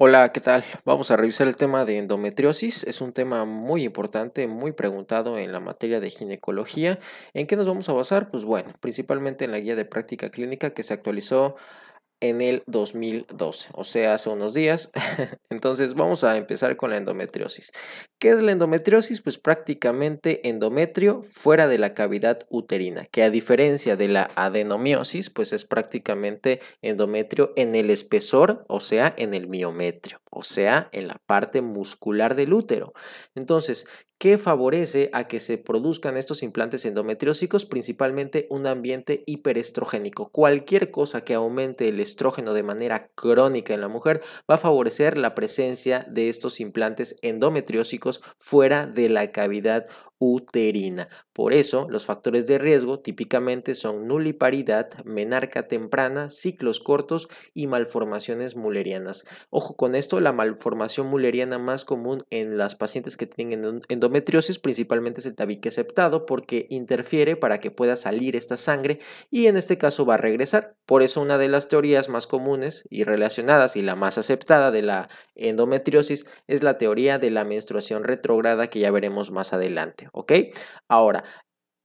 Hola, ¿qué tal? Vamos a revisar el tema de endometriosis. Es un tema muy importante, muy preguntado en la materia de ginecología. ¿En qué nos vamos a basar? Pues bueno, principalmente en la guía de práctica clínica que se actualizó en el 2012, o sea, hace unos días. Entonces vamos a empezar con la endometriosis. ¿Qué es la endometriosis? Pues prácticamente endometrio fuera de la cavidad uterina, que a diferencia de la adenomiosis, pues es prácticamente endometrio en el espesor, o sea, en el miometrio, o sea, en la parte muscular del útero. Entonces, que favorece a que se produzcan estos implantes endometriósicos, principalmente un ambiente hiperestrogénico. Cualquier cosa que aumente el estrógeno de manera crónica en la mujer va a favorecer la presencia de estos implantes endometriósicos fuera de la cavidad uterina. Por eso, los factores de riesgo típicamente son nuliparidad, menarca temprana, ciclos cortos y malformaciones mullerianas. Ojo con esto, la malformación mulleriana más común en las pacientes que tienen endometriosis principalmente es el tabique aceptado porque interfiere para que pueda salir esta sangre y en este caso va a regresar. Por eso una de las teorías más comunes y relacionadas y la más aceptada de la endometriosis es la teoría de la menstruación retrograda que ya veremos más adelante. ¿ok? Ahora,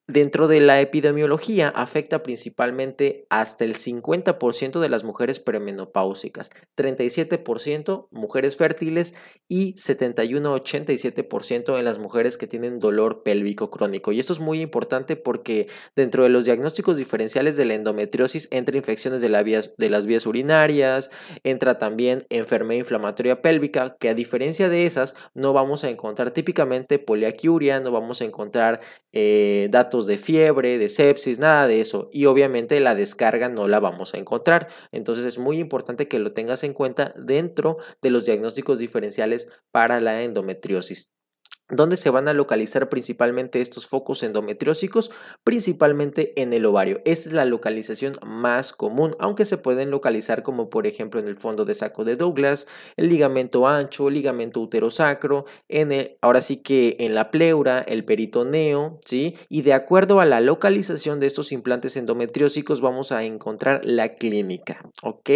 Dentro de la epidemiología afecta principalmente hasta el 50% de las mujeres premenopáusicas, 37% mujeres fértiles y 71-87% en las mujeres que tienen dolor pélvico crónico. Y esto es muy importante porque dentro de los diagnósticos diferenciales de la endometriosis entra infecciones de, de las vías urinarias, entra también enfermedad inflamatoria pélvica, que a diferencia de esas no vamos a encontrar típicamente poliaquiuria, no vamos a encontrar eh, datos de fiebre, de sepsis, nada de eso. Y obviamente la descarga no la vamos a encontrar. Entonces es muy importante que lo tengas en cuenta dentro de los diagnósticos diferenciales para la endometriosis. ¿Dónde se van a localizar principalmente estos focos endometriósicos, principalmente en el ovario. Esta es la localización más común, aunque se pueden localizar como por ejemplo en el fondo de saco de Douglas, el ligamento ancho, el ligamento uterosacro, en ahora sí que en la pleura, el peritoneo, ¿sí? Y de acuerdo a la localización de estos implantes endometriósicos vamos a encontrar la clínica, ¿ok?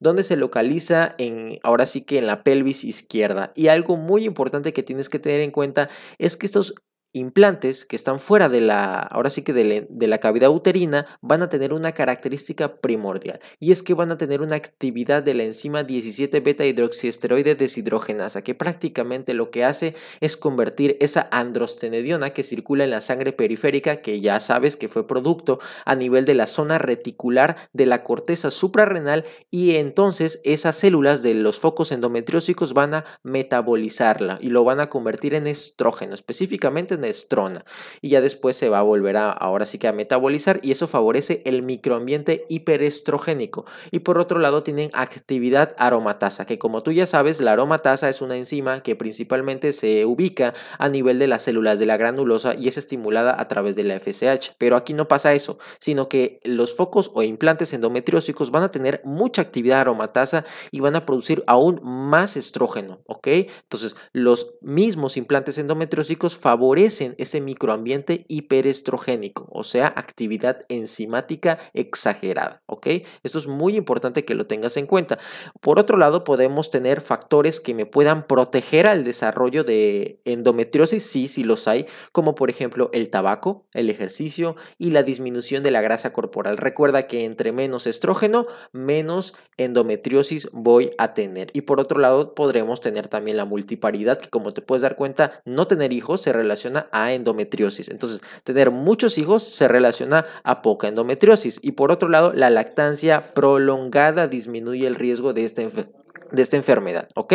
Donde se localiza en, ahora sí que en la pelvis izquierda. Y algo muy importante que tienes que tener en cuenta es que estos implantes que están fuera de la, ahora sí que de la, cavidad uterina, van a tener una característica primordial y es que van a tener una actividad de la enzima 17 beta hidroxiesteroide deshidrogenasa, que prácticamente lo que hace es convertir esa androstenediona que circula en la sangre periférica, que ya sabes que fue producto a nivel de la zona reticular de la corteza suprarrenal y entonces esas células de los focos endometriósicos van a metabolizarla y lo van a convertir en estrógeno, específicamente estrona y ya después se va a volver a, ahora sí que a metabolizar y eso favorece el microambiente hiperestrogénico. Y por otro lado tienen actividad aromatasa, que como tú ya sabes, la aromatasa es una enzima que principalmente se ubica a nivel de las células de la granulosa y es estimulada a través de la FSH. Pero aquí no pasa eso, sino que los focos o implantes endometriósicos van a tener mucha actividad aromatasa y van a producir aún más estrógeno, ¿ok? Entonces, los mismos implantes endometriósicos favorecen en ese microambiente hiperestrogénico, o sea, actividad enzimática exagerada. ¿ok? Esto es muy importante que lo tengas en cuenta. Por otro lado, podemos tener factores que me puedan proteger al desarrollo de endometriosis, sí, sí los hay, como por ejemplo el tabaco, el ejercicio y la disminución de la grasa corporal. Recuerda que entre menos estrógeno, menos endometriosis voy a tener. Y por otro lado, podremos tener también la multiparidad, que como te puedes dar cuenta, no tener hijos se relaciona a endometriosis. Entonces, tener muchos hijos se relaciona a poca endometriosis. Y por otro lado, la lactancia prolongada disminuye el riesgo de esta, de esta enfermedad. ¿Ok?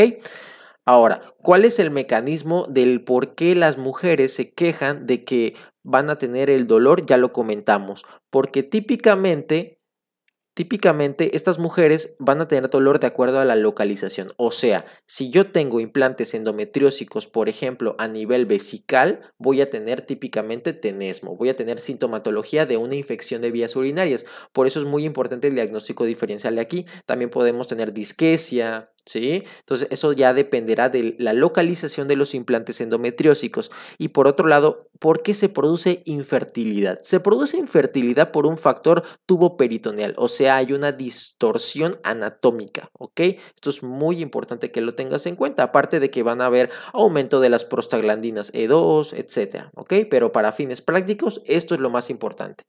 Ahora, ¿cuál es el mecanismo del por qué las mujeres se quejan de que van a tener el dolor? Ya lo comentamos, porque típicamente Típicamente estas mujeres van a tener dolor de acuerdo a la localización, o sea, si yo tengo implantes endometriósicos, por ejemplo, a nivel vesical, voy a tener típicamente tenesmo, voy a tener sintomatología de una infección de vías urinarias, por eso es muy importante el diagnóstico diferencial de aquí, también podemos tener disquesia, entonces, eso ya dependerá de la localización de los implantes endometriósicos. Y por otro lado, ¿por qué se produce infertilidad? Se produce infertilidad por un factor tubo peritoneal, o sea, hay una distorsión anatómica, ¿ok? Esto es muy importante que lo tengas en cuenta, aparte de que van a haber aumento de las prostaglandinas E2, etcétera, Pero para fines prácticos, esto es lo más importante.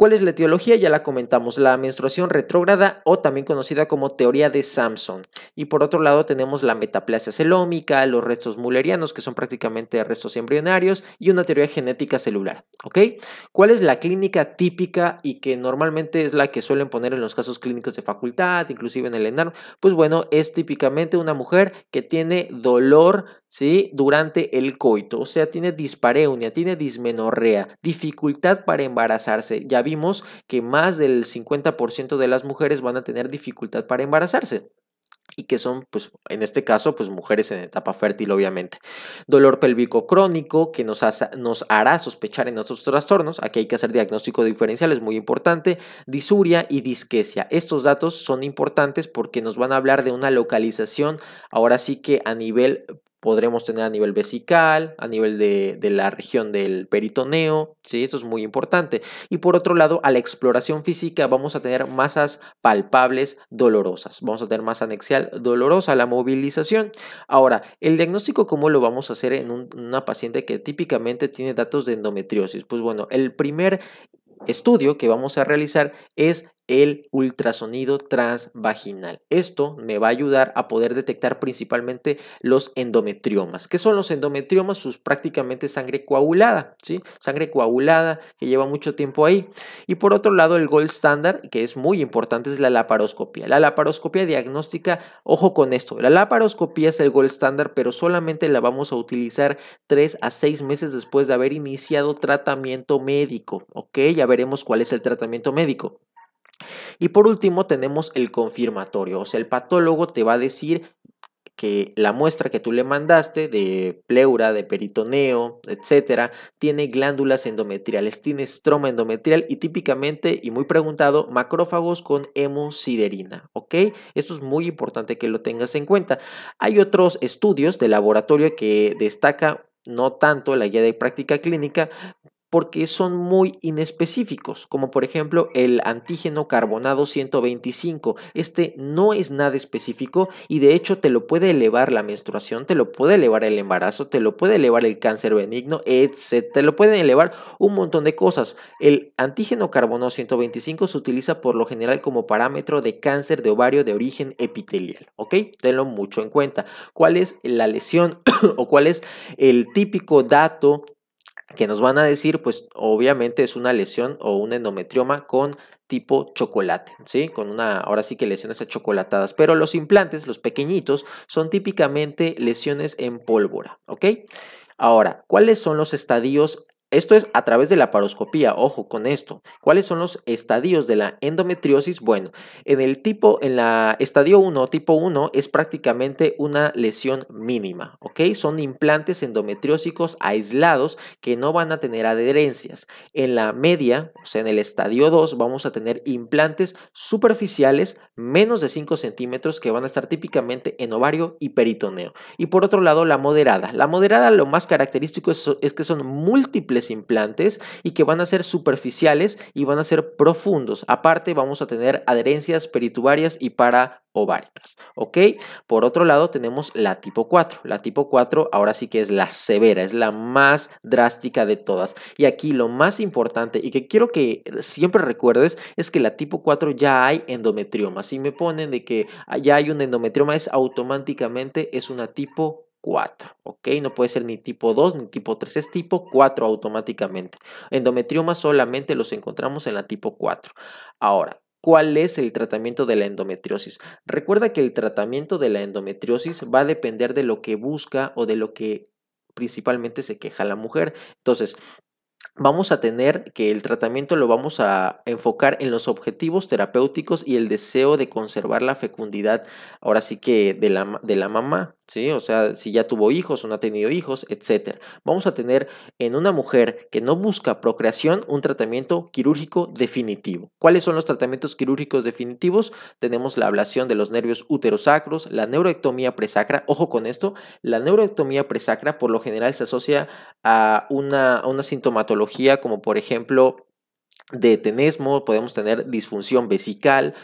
¿Cuál es la etiología? Ya la comentamos, la menstruación retrógrada o también conocida como teoría de Samson. Y por otro lado tenemos la metaplasia celómica, los restos mullerianos, que son prácticamente restos embrionarios, y una teoría genética celular. ¿Ok? ¿Cuál es la clínica típica y que normalmente es la que suelen poner en los casos clínicos de facultad, inclusive en el ENARM? Pues bueno, es típicamente una mujer que tiene dolor ¿sí? durante el coito, o sea, tiene dispareunia, tiene dismenorrea, dificultad para embarazarse. Ya vimos que más del 50% de las mujeres van a tener dificultad para embarazarse y que son, pues, en este caso, pues mujeres en etapa fértil, obviamente. Dolor pélvico crónico que nos, nos hará sospechar en otros trastornos. Aquí hay que hacer diagnóstico diferencial, es muy importante. Disuria y disquesia. Estos datos son importantes porque nos van a hablar de una localización, ahora sí que a nivel podremos tener a nivel vesical, a nivel de, la región del peritoneo, ¿sí? esto es muy importante. Y por otro lado, a la exploración física vamos a tener masas palpables dolorosas, vamos a tener masa anexial dolorosa, la movilización. Ahora, el diagnóstico, ¿cómo lo vamos a hacer en una paciente que típicamente tiene datos de endometriosis? Pues bueno, el primer estudio que vamos a realizar es el ultrasonido transvaginal. Esto me va a ayudar a poder detectar principalmente los endometriomas. ¿Qué son los endometriomas? Sus pues, prácticamente sangre coagulada, ¿sí? Sangre coagulada que lleva mucho tiempo ahí. Y por otro lado, el gold standard, que es muy importante, es la laparoscopia. La laparoscopia diagnóstica, ojo con esto, la laparoscopia es el gold standard, pero solamente la vamos a utilizar 3 a 6 meses después de haber iniciado tratamiento médico, ¿ok? Ya veremos cuál es el tratamiento médico. Y por último tenemos el confirmatorio, o sea, el patólogo te va a decir que la muestra que tú le mandaste de pleura, de peritoneo, etcétera, tiene glándulas endometriales, tiene estroma endometrial y típicamente y muy preguntado macrófagos con hemosiderina, ¿ok? Esto es muy importante que lo tengas en cuenta. Hay otros estudios de laboratorio que destaca no tanto la guía de práctica clínica, porque son muy inespecíficos, como por ejemplo el antígeno carbonado 125. Este no es nada específico y de hecho te lo puede elevar la menstruación, te lo puede elevar el embarazo, te lo puede elevar el cáncer benigno, etc. Te lo pueden elevar un montón de cosas. El antígeno carbonado 125 se utiliza por lo general como parámetro de cáncer de ovario de origen epitelial, ¿ok? Tenlo mucho en cuenta. ¿Cuál es la lesión o cuál es el típico dato que nos van a decir, pues obviamente es una lesión o un endometrioma con tipo chocolate, ¿sí? Con una, ahora sí que lesiones achocolatadas, pero los implantes, los pequeñitos, son típicamente lesiones en pólvora, ¿ok? Ahora, ¿cuáles son los estadios esto es a través de la paroscopía, ojo con esto. ¿Cuáles son los estadios de la endometriosis? Bueno, en el tipo, en la estadio 1, tipo 1, es prácticamente una lesión mínima, ¿ok? Son implantes endometriósicos aislados que no van a tener adherencias. En la media, o sea, en el estadio 2, vamos a tener implantes superficiales menos de 5 centímetros que van a estar típicamente en ovario y peritoneo. Y por otro lado, la moderada. La moderada lo más característico es que son múltiples implantes y que van a ser superficiales y van a ser profundos. Aparte vamos a tener adherencias peritubarias y para ováricas, ¿ok? Por otro lado tenemos la tipo 4. La tipo 4 ahora sí que es la severa, es la más drástica de todas. Y aquí lo más importante y que quiero que siempre recuerdes es que la tipo 4 ya hay endometrioma. Si me ponen de que ya hay un endometrioma es automáticamente es una tipo 4, ¿ok? No puede ser ni tipo 2 ni tipo 3, es tipo 4 automáticamente. Endometriomas solamente los encontramos en la tipo 4. Ahora, ¿cuál es el tratamiento de la endometriosis? Recuerda que el tratamiento de la endometriosis va a depender de lo que busca o de lo que principalmente se queja la mujer. Entonces, vamos a tener que el tratamiento lo vamos a enfocar en los objetivos terapéuticos y el deseo de conservar la fecundidad, ahora sí que de la, de la mamá, ¿sí? O sea, si ya tuvo hijos o no ha tenido hijos, etc. Vamos a tener en una mujer que no busca procreación un tratamiento quirúrgico definitivo. ¿Cuáles son los tratamientos quirúrgicos definitivos? Tenemos la ablación de los nervios uterosacros, la neuroectomía presacra, ojo con esto, la neuroectomía presacra por lo general se asocia a una, a una sintomatología como por ejemplo de tenesmo, podemos tener disfunción vesical,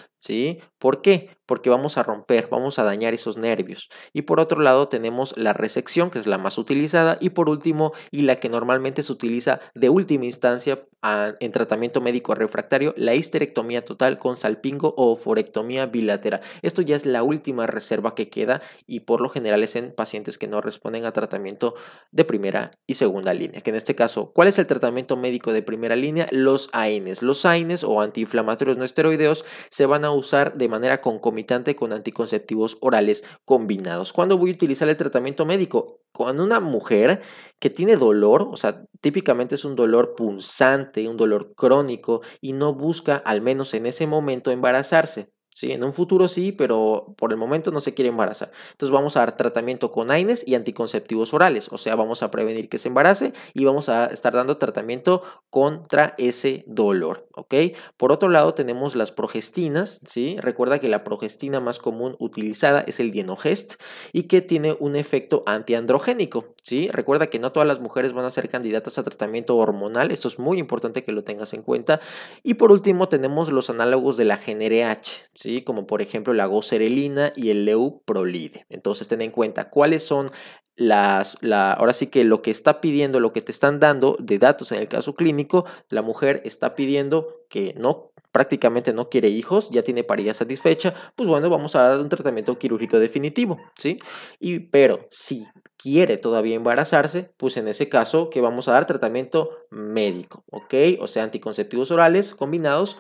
¿Por qué? Porque vamos a romper, vamos a dañar esos nervios. Y por otro lado tenemos la resección, que es la más utilizada, y por último, y la que normalmente se utiliza de última instancia ah, en tratamiento médico refractario, la histerectomía total con salpingo o forectomía bilateral. Esto ya es la última reserva que queda y por lo general es en pacientes que no responden a tratamiento de primera y segunda línea. Que en este caso, ¿cuál es el tratamiento médico de primera línea? Los AINES. Los AINES o antiinflamatorios no esteroideos se van a usar de manera concomitante con anticonceptivos orales combinados. ¿Cuándo voy a utilizar el tratamiento médico? Con una mujer que tiene dolor, o sea, típicamente es un dolor punzante, un dolor crónico y no busca, al menos en ese momento, embarazarse. ¿sí? En un futuro sí, pero por el momento no se quiere embarazar. Entonces vamos a dar tratamiento con AINES y anticonceptivos orales, o sea, vamos a prevenir que se embarace y vamos a estar dando tratamiento contra ese dolor, ¿ok? Por otro lado tenemos las progestinas, ¿sí? Recuerda que la progestina más común utilizada es el dienogest y que tiene un efecto antiandrogénico, ¿sí? Recuerda que no todas las mujeres van a ser candidatas a tratamiento hormonal, esto es muy importante que lo tengas en cuenta. Y por último tenemos los análogos de la GNRH, como por ejemplo la gocerelina y el leuprolide. Entonces ten en cuenta cuáles son las, ahora sí que lo que está pidiendo, lo que te están dando de datos en el caso clínico, la mujer está pidiendo que no prácticamente no quiere hijos, ya tiene paridad satisfecha, pues bueno, vamos a dar un tratamiento quirúrgico definitivo, ¿sí? Y, pero si quiere todavía embarazarse, pues en ese caso que vamos a dar tratamiento médico, ¿ok? O sea, anticonceptivos orales combinados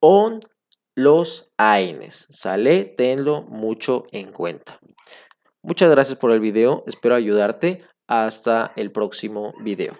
con los AINES. ¿Sale? Tenlo mucho en cuenta. Muchas gracias por el video. Espero ayudarte. Hasta el próximo video.